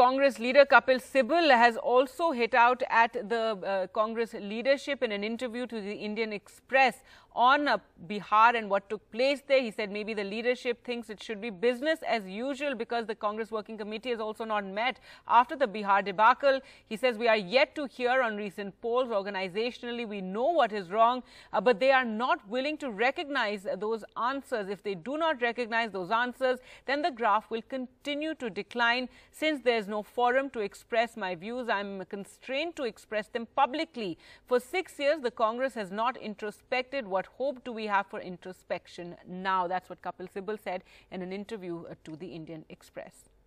Congress leader Kapil Sibyl has also hit out at the uh, Congress leadership in an interview to the Indian Express on uh, Bihar and what took place there. He said maybe the leadership thinks it should be business as usual because the Congress Working Committee has also not met after the Bihar debacle. He says we are yet to hear on recent polls. Organizationally, we know what is wrong, uh, but they are not willing to recognize those answers. If they do not recognize those answers, then the graph will continue to decline since there's no forum to express my views. I am constrained to express them publicly. For six years, the Congress has not introspected. What hope do we have for introspection now? That's what Kapil Sibyl said in an interview uh, to the Indian Express.